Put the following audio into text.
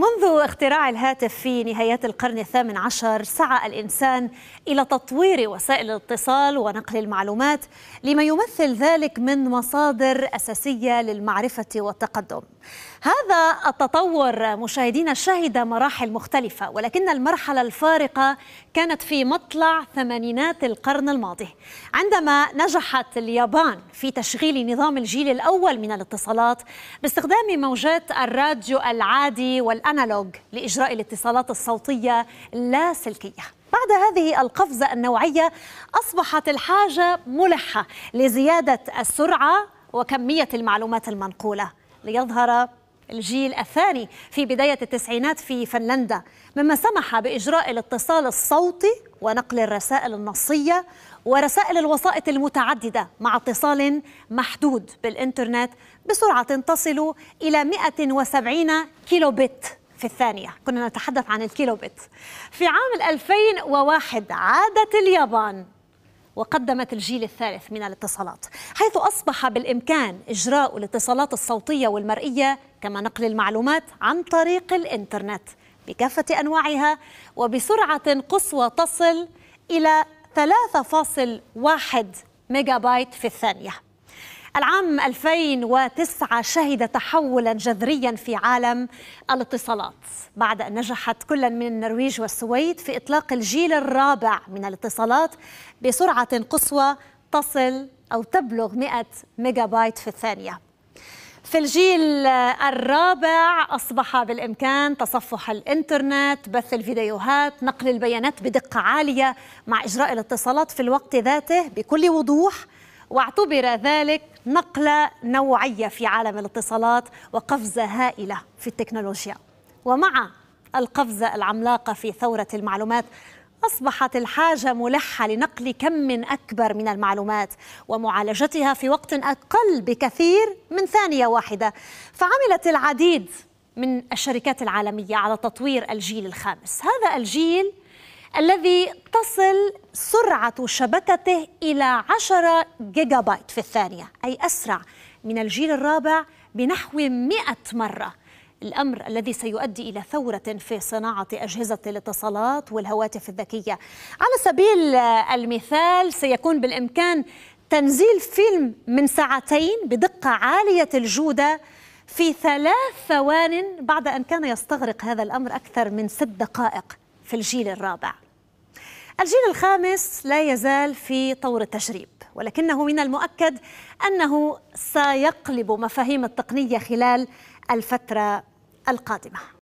منذ اختراع الهاتف في نهايات القرن الثامن عشر سعى الإنسان إلى تطوير وسائل الاتصال ونقل المعلومات لما يمثل ذلك من مصادر أساسية للمعرفة والتقدم هذا التطور مشاهدينا شهد مراحل مختلفة ولكن المرحلة الفارقة كانت في مطلع ثمانينات القرن الماضي عندما نجحت اليابان في تشغيل نظام الجيل الأول من الاتصالات باستخدام موجات الراديو العادي والأعلى الانالوج لإجراء الاتصالات الصوتية اللاسلكية بعد هذه القفزة النوعية أصبحت الحاجة ملحة لزيادة السرعة وكمية المعلومات المنقولة ليظهر الجيل الثاني في بداية التسعينات في فنلندا مما سمح بإجراء الاتصال الصوتي ونقل الرسائل النصية ورسائل الوسائط المتعددة مع اتصال محدود بالإنترنت بسرعة تصل إلى 170 كيلوبيت في الثانية كنا نتحدث عن الكيلوبيت في عام 2001 عادت اليابان وقدمت الجيل الثالث من الاتصالات حيث أصبح بالإمكان إجراء الاتصالات الصوتية والمرئية كما نقل المعلومات عن طريق الإنترنت بكافة أنواعها وبسرعة قصوى تصل إلى 3.1 ميجا بايت في الثانية العام 2009 شهد تحولا جذريا في عالم الاتصالات بعد أن نجحت كل من النرويج والسويد في إطلاق الجيل الرابع من الاتصالات بسرعة قصوى تصل أو تبلغ 100 ميجا بايت في الثانية في الجيل الرابع أصبح بالإمكان تصفح الإنترنت بث الفيديوهات نقل البيانات بدقة عالية مع إجراء الاتصالات في الوقت ذاته بكل وضوح واعتبر ذلك نقلة نوعية في عالم الاتصالات وقفزة هائلة في التكنولوجيا ومع القفزة العملاقة في ثورة المعلومات أصبحت الحاجة ملحة لنقل كم من أكبر من المعلومات ومعالجتها في وقت أقل بكثير من ثانية واحدة فعملت العديد من الشركات العالمية على تطوير الجيل الخامس هذا الجيل الذي تصل سرعة شبكته إلى 10 جيجا بايت في الثانية أي أسرع من الجيل الرابع بنحو 100 مرة الأمر الذي سيؤدي إلى ثورة في صناعة أجهزة الاتصالات والهواتف الذكية على سبيل المثال سيكون بالإمكان تنزيل فيلم من ساعتين بدقة عالية الجودة في ثلاث ثوان بعد أن كان يستغرق هذا الأمر أكثر من ست دقائق في الجيل الرابع الجيل الخامس لا يزال في طور التجريب ولكنه من المؤكد انه سيقلب مفاهيم التقنيه خلال الفتره القادمه